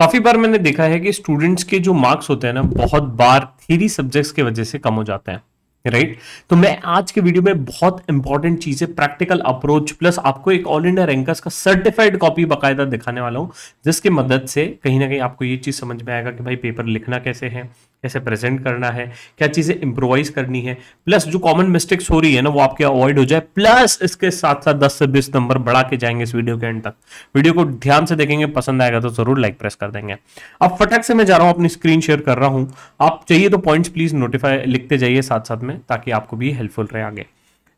काफी बार मैंने देखा है कि स्टूडेंट्स के जो मार्क्स होते हैं ना बहुत बार थ्योरी सब्जेक्ट्स के वजह से कम हो जाते हैं राइट तो मैं आज के वीडियो में बहुत इंपॉर्टेंट चीज है प्रैक्टिकल अप्रोच प्लस आपको एक ऑल इंडिया रैंकर्स का सर्टिफाइड कॉपी बाकायदा दिखाने वाला हूं जिसकी मदद से कहीं ना कहीं आपको ये चीज समझ में आएगा कि भाई पेपर लिखना कैसे है कैसे प्रेजेंट करना है क्या चीज़ें इंप्रोवाइज करनी है प्लस जो कॉमन मिस्टेक्स हो रही है ना वो आपके अवॉइड हो जाए प्लस इसके साथ साथ दस से बीस नंबर बढ़ा के जाएंगे इस वीडियो के एंड तक वीडियो को ध्यान से देखेंगे पसंद आएगा तो जरूर लाइक प्रेस कर देंगे अब फटक से मैं जा रहा हूं अपनी स्क्रीन शेयर कर रहा हूँ आप चाहिए तो पॉइंट्स प्लीज नोटिफाई लिखते जाइए साथ साथ में ताकि आपको भी हेल्पफुल रहे आगे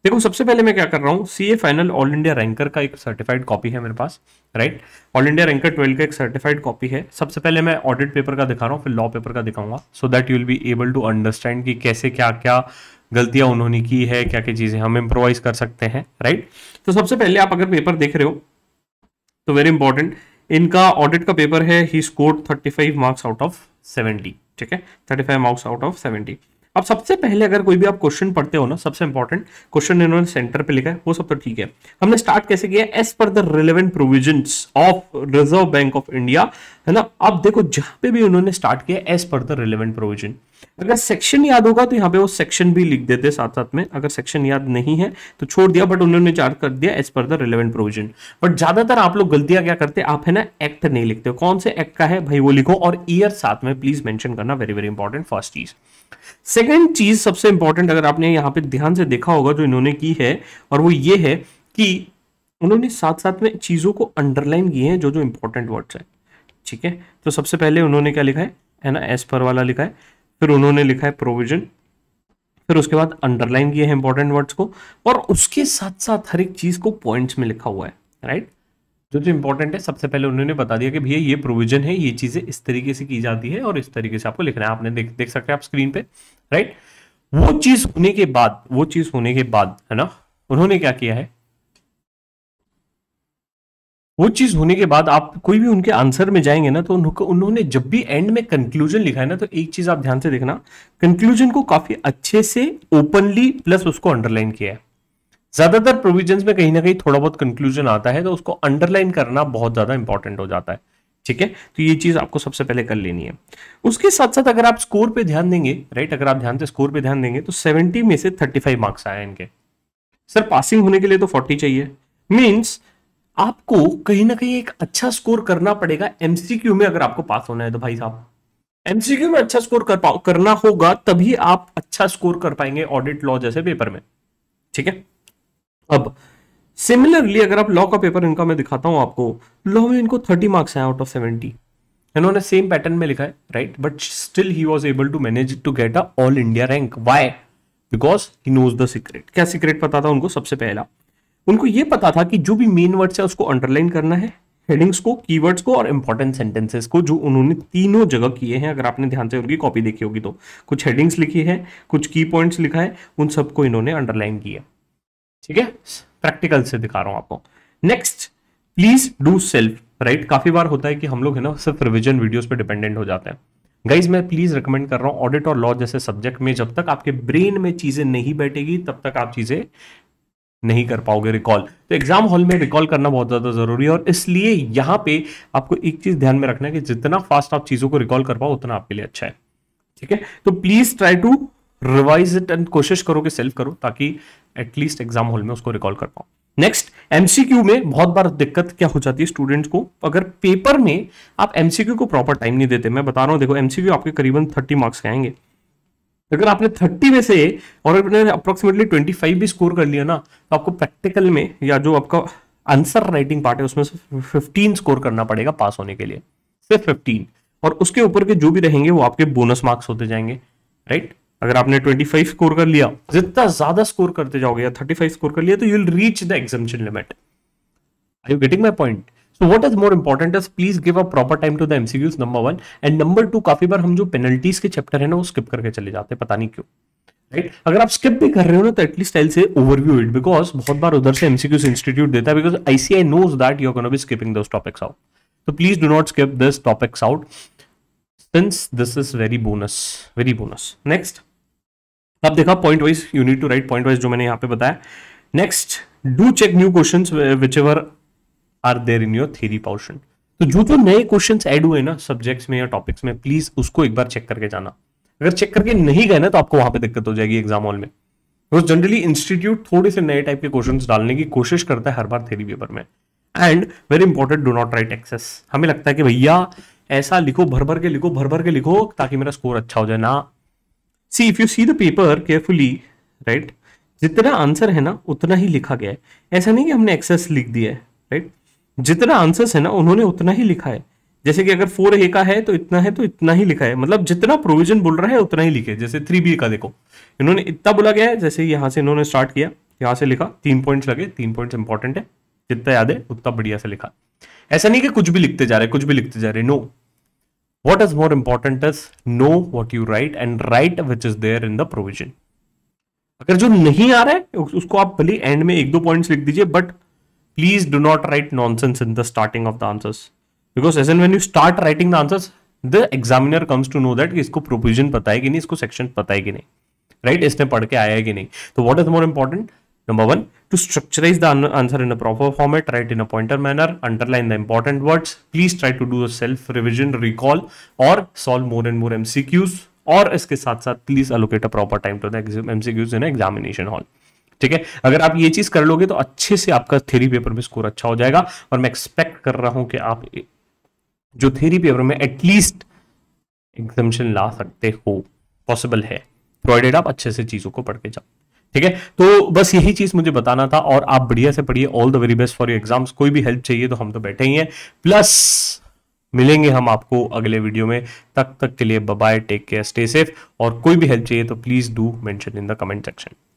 देखो सबसे पहले मैं क्या कर रहा हूँ C A final all India ranker का एक सर्टिफाइड कॉपी है मेरे पास right all India ranker twelve का एक सर्टिफाइड कॉपी है सबसे पहले मैं ऑडिट पेपर का दिखा रहा हूँ फिर लॉ पेपर का दिखाऊंगा so that you will be able to understand कि कैसे क्या क्या गलतियां उन्होंने की है क्या क्या चीज़ें हम इम्प्रोवाइज कर सकते हैं राइट तो सबसे पहले आप अगर पेपर देख रहे हो तो वेरी इंपॉर्टेंट इनका ऑडिट का पेपर है ही score thirty five marks out of seventy ठीक है thirty five marks out of seventy अब सबसे पहले अगर कोई भी आप क्वेश्चन पढ़ते हो ना सबसे इंपॉर्टेंट क्वेश्चन इन्होंने सेंटर पे लिखा है वो सब तो ठीक है हमने स्टार्ट कैसे किया as per the relevant provision of reserve bank of India है ना अब देखो जहां पे भी उन्होंने स्टार्ट किया as per the relevant provision अगर सेक्शन याद होगा तो यहाँ पे वो सेक्शन भी लिख देते साथ साथ में अगर सेक्शन याद नहीं है तो छोड़ दिया बट उन्होंने चार्ज कर दिया as per the relevant provision but ज्यादातर आप लोग गलतियां क्या करते आप है ना एक्ट नहीं लिखते कौन से एक्ट का है भाई वो लिखो और ईयर साथ में प्लीज मैंशन करना वेरी वेरी इंपॉर्टेंट फर्स्ट चीज सेकेंड चीज सबसे इंपॉर्टेंट अगर आपने यहाँ पे ध्यान से देखा होगा जो इन्होंने की है और वो ये है कि उन्होंने साथ साथ में चीजों को अंडरलाइन किए हैं जो जो इंपॉर्टेंट वर्ड्स हैं ठीक है तो सबसे पहले उन्होंने क्या लिखा है है ना एस पर वाला लिखा है फिर उन्होंने लिखा है प्रोविजन फिर उसके बाद अंडरलाइन किया है इंपॉर्टेंट वर्ड्स को और उसके साथ साथ हर एक चीज को पॉइंट्स में लिखा हुआ है राइट जो जो इंपॉर्टेंट है सबसे पहले उन्होंने बता दिया कि भैया ये प्रोविजन है ये चीजें इस तरीके से की जाती है और इस तरीके से आपको लिखना है आपने देख देख सकते हैं आप स्क्रीन पे राइट वो चीज होने के बाद वो चीज होने के बाद है ना उन्होंने क्या किया है वो चीज होने के बाद आप कोई भी उनके आंसर में जाएंगे ना तो उन्होंने जब भी एंड में कंक्लूजन लिखा है ना तो एक चीज आप ध्यान से देखना कंक्लूजन को काफी अच्छे से ओपनली प्लस उसको अंडरलाइन किया है ज्यादातर प्रोविजन में कहीं ना कहीं थोड़ा बहुत कंक्लूजन आता है तो उसको अंडरलाइन करना बहुत ज्यादा इंपॉर्टेंट हो जाता है ठीक है तो ये चीज आपको सबसे पहले कर लेनी है उसके साथ साथ अगर आप स्कोर पे ध्यान देंगे राइट अगर आप ध्यान से स्कोर पे ध्यान देंगे तो 70 में से 35 मार्क्स आए इनके सर पासिंग होने के लिए तो 40 चाहिए मीन्स आपको कहीं ना कहीं एक अच्छा स्कोर करना पड़ेगा एमसीक्यू में अगर आपको पास होना है तो भाई साहब एमसीक्यू में अच्छा स्कोर कर पाओ करना होगा तभी आप अच्छा स्कोर कर पाएंगे ऑडिट लॉ जैसे पेपर में ठीक है अब सिमिलरली अगर आप लॉ का पेपर इनका मैं दिखाता हूं आपको लॉ में इनको थर्टी मार्क्स हैं आउट ऑफ सेवेंटी इन्होंने सेम पैटर्न में लिखा है right but still he was able to manage to get a all India rank why because he knows the secret क्या सीक्रेट पता था उनको सबसे पहला उनको ये पता था कि जो भी मेन वर्ड्स है उसको अंडरलाइन करना है हेडिंग्स को कीवर्ड्स को और इंपॉर्टेंट सेंटेंसेस को जो उन्होंने तीनों जगह किए हैं अगर आपने ध्यान से उनकी कॉपी देखी होगी तो कुछ हेडिंग्स लिखी है कुछ की पॉइंट्स लिखा है उन सबको इन्होंने अंडरलाइन किया ठीक है प्रैक्टिकल से दिखा रहा हूं आपको next please do self write काफी बार होता है कि हम लोग है ना सिर्फ रिविजन वीडियोज पर डिपेंडेंट हो जाते हैं गाइज मैं प्लीज रिकमेंड कर रहा हूँ ऑडिट और लॉ जैसे सब्जेक्ट में जब तक आपके ब्रेन में चीजें नहीं बैठेगी तब तक आप चीजें नहीं कर पाओगे रिकॉल तो एग्जाम हॉल में रिकॉल करना बहुत ज़्यादा ज़रूरी है और इसलिए यहाँ पे आपको एक चीज़ ध्यान में रखना है कि जितना फास्ट आप चीज़ों को रिकॉल कर पाओ उतना आपके लिए अच्छा है ठीक है तो please try to revise it and कोशिश करो कि सेल्फ करो ताकि एटलीस्ट एग्जाम हॉल में उसको रिकॉल कर पाओ नेक्स्ट एमसीक्यू में बहुत बार दिक्कत क्या हो जाती है स्टूडेंट्स को अगर पेपर में आप एमसीक्यू को प्रॉपर टाइम नहीं देते मैं बता रहा हूँ देखो एमसीक्यू आपके करीबन थर्टी मार्क्स के आएंगे अगर आपने 30 में से और आपने अप्रोक्सीमेटली 25 भी स्कोर कर लिया ना तो आपको प्रैक्टिकल में या जो आपका आंसर राइटिंग पार्ट है उसमें से 15 स्कोर करना पड़ेगा पास होने के लिए सिर्फ 15 और उसके ऊपर के जो भी रहेंगे वो आपके बोनस मार्क्स होते जाएंगे राइट अगर आपने 25 स्कोर कर लिया जितना ज्यादा स्कोर करते जाओगे या 35 स्कोर कर लिया तो you will reach the examination limit I you getting my point so what is more important is please give a proper time to the MCQs number one and number two काफी बार हम जो penalties के chapter है ना वो skip करके चले जाते हैं पता नहीं क्यों राइट right? अगर आप स्किप भी कर रहे हो ना तो एटलीस्ट स्टाइल से ओवरव्यू इट बिकॉज बहुत बार उधर से एमसीक्यूज इंस्टीट्यूट देता है because ICI knows that you gonna be skipping these topics out तो please do not skip this topics out since this is very bonus very bonus next अब देखा point wise you need to write point wise जो मैंने यहाँ पे बताया next do check new question whichever are there in your theory portion तो जो जो नए क्वेश्चन एड हुए ना सब्जेक्ट्स में या टॉपिक्स में प्लीज उसको एक बार चेक करके जाना अगर चेक करके नहीं गए ना तो आपको वहां पे दिक्कत हो जाएगी एग्जाम हॉल में जनरली इंस्टीट्यूट थोड़े से नए टाइप के क्वेश्चन डालने की कोशिश करता है हर बार थेरी पेपर में and very important do not write excess हमें लगता है कि भैया ऐसा लिखो भर भर के लिखो भर भर के लिखो ताकि मेरा स्कोर अच्छा हो जाए ना see if you see the paper carefully write जितना आंसर है ना उतना ही लिखा गया है ऐसा नहीं कि हमने एक्सेस लिख दिया है राइट जितना आंसर्स है ना उन्होंने उतना ही लिखा है जैसे कि अगर फोर ए का है तो इतना है तो इतना ही लिखा है मतलब जितना प्रोविजन बोल रहा है उतना ही लिखे जैसे थ्री बी का देखो इन्होंने इतना बोला गया है जैसे यहां से इन्होंने स्टार्ट किया यहां से लिखा तीन पॉइंट्स लगे तीन पॉइंट्स इंपॉर्टेंट है जितना याद है उतना बढ़िया से लिखा ऐसा नहीं कि कुछ भी लिखते जा रहे कुछ भी लिखते जा रहे know what is more important is know what you write and write which is there in the provision अगर जो नहीं आ रहा है उसको आप भले एंड में एक दो पॉइंट्स लिख दीजिए but please do not write nonsense in the starting of the answers because as and when you start writing the answers the examiner comes to know that इसको प्रोविजन पता है कि नहीं इसको सेक्शन पता है कि नहीं राइट right? इसने पढ़ के आया है कि नहीं तो what is more important number one to structurize the answer in a proper format right in a pointer manner underline the important words please try to do self revision recall और solve more and more MCQs और इसके साथ साथ please allocate a proper time to the MCQs in examination hall ठीक है अगर आप ये चीज कर लोगे तो अच्छे से आपका थेरी पेपर में स्कोर अच्छा हो जाएगा और मैं एक्सपेक्ट कर रहा हूं कि आप जो थेरी पेपर में एटलीस्ट एग्जामेशन ला सकते हो पॉसिबल है प्रोवाइडेड आप अच्छे से चीजों को पढ़ के जाओ ठीक है तो बस यही चीज मुझे बताना था और आप बढ़िया से पढ़िए all the very best for exams कोई भी हेल्प चाहिए तो हम तो बैठे ही हैं प्लस मिलेंगे हम आपको अगले वीडियो में तक तक के लिए bye take care stay safe और कोई भी हेल्प चाहिए तो please do mention in the comment section